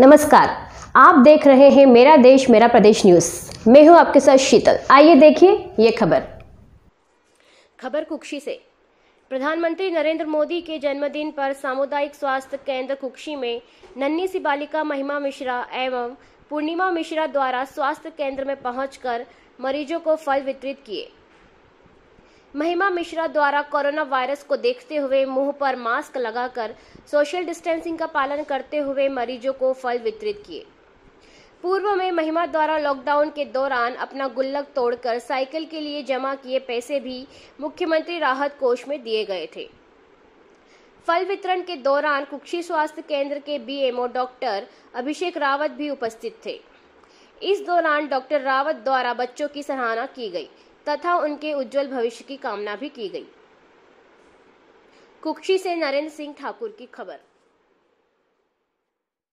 नमस्कार आप देख रहे हैं मेरा देश मेरा प्रदेश न्यूज मैं हूं आपके साथ शीतल आइए देखिए ये खबर खबर कुक्षी से प्रधानमंत्री नरेंद्र मोदी के जन्मदिन पर सामुदायिक स्वास्थ्य केंद्र कुक्षी में नन्ही सी बालिका महिमा मिश्रा एवं पूर्णिमा मिश्रा द्वारा स्वास्थ्य केंद्र में पहुंचकर मरीजों को फल वितरित किए महिमा मिश्रा द्वारा कोरोना वायरस को देखते हुए मुंह पर मास्क लगाकर सोशल डिस्टेंसिंग का पालन करते हुए मरीजों को फल वितरित किए पूर्व में महिमा द्वारा लॉकडाउन के दौरान अपना गुल्लक तोड़कर साइकिल के लिए जमा किए पैसे भी मुख्यमंत्री राहत कोष में दिए गए थे फल वितरण के दौरान कुक्षी स्वास्थ्य केंद्र के बीएमओ डॉक्टर अभिषेक रावत भी उपस्थित थे इस दौरान डॉक्टर रावत द्वारा बच्चों की सराहना की गई तथा उनके उज्जवल भविष्य की कामना भी की गई कुक्षी से नरेंद्र सिंह ठाकुर की खबर